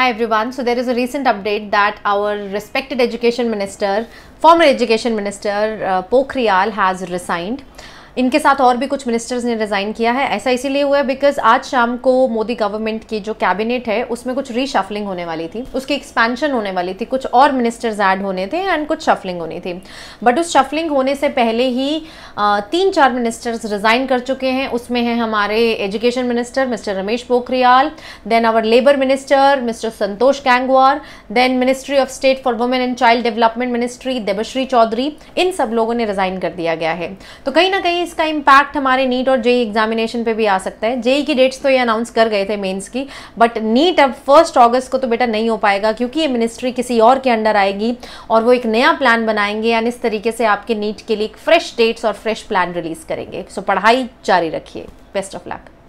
Hi everyone. So there is a recent update that our respected education minister, former education minister uh, Pokhriyal has resigned. इनके साथ और भी कुछ ministers ने resign किया है ऐसा इसीलिए हुआ है बिकॉज आज शाम को मोदी गवर्नमेंट की जो कैबिनेट है उसमें कुछ रीशफलिंग होने वाली थी उसकी एक्सपेंशन होने वाली थी कुछ और मिनिस्टर्स ऐड होने थे एंड कुछ शफलिंग होनी थी बट उस शफलिंग होने से पहले ही तीन चार मिनिस्टर्स रिज़ाइन कर चुके हैं उसमें हैं हमारे education minister mister Ramesh Pokhriyal then our labour minister mister Santosh Gangwar then ministry of state for women and child development ministry Debashree Chaudhary इन सब लोगों ने रिज़ाइन कर दिया गया है तो कहीं ना कहीं इसका इम्पैक्ट हमारे नीट और जेई एग्जामिनेशन e पे भी आ सकता है जेई e की डेट्स तो ये अनाउंस कर गए थे मेंस की बट नीट अब फर्स्ट अगस्त को तो बेटा नहीं हो पाएगा क्योंकि ये मिनिस्ट्री किसी और के अंडर आएगी और वो एक नया प्लान बनाएंगे यानी इस तरीके से आपके नीट के लिए एक फ्रेश डेट्स और फ्रेश प्लान रिलीज करेंगे सो so, पढ़ाई जारी रखिए बेस्ट ऑफ लक